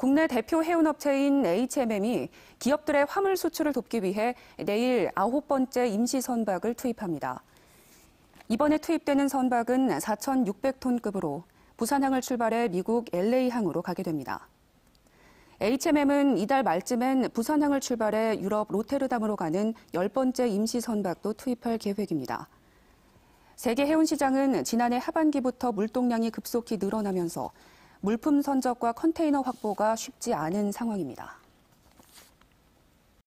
국내 대표 해운업체인 HMM이 기업들의 화물 수출을 돕기 위해 내일 아홉 번째 임시 선박을 투입합니다. 이번에 투입되는 선박은 4,600톤급으로 부산항을 출발해 미국 LA항으로 가게 됩니다. HMM은 이달 말쯤엔 부산항을 출발해 유럽 로테르담으로 가는 10번째 임시 선박도 투입할 계획입니다. 세계 해운 시장은 지난해 하반기부터 물동량이 급속히 늘어나면서 물품 선적과 컨테이너 확보가 쉽지 않은 상황입니다.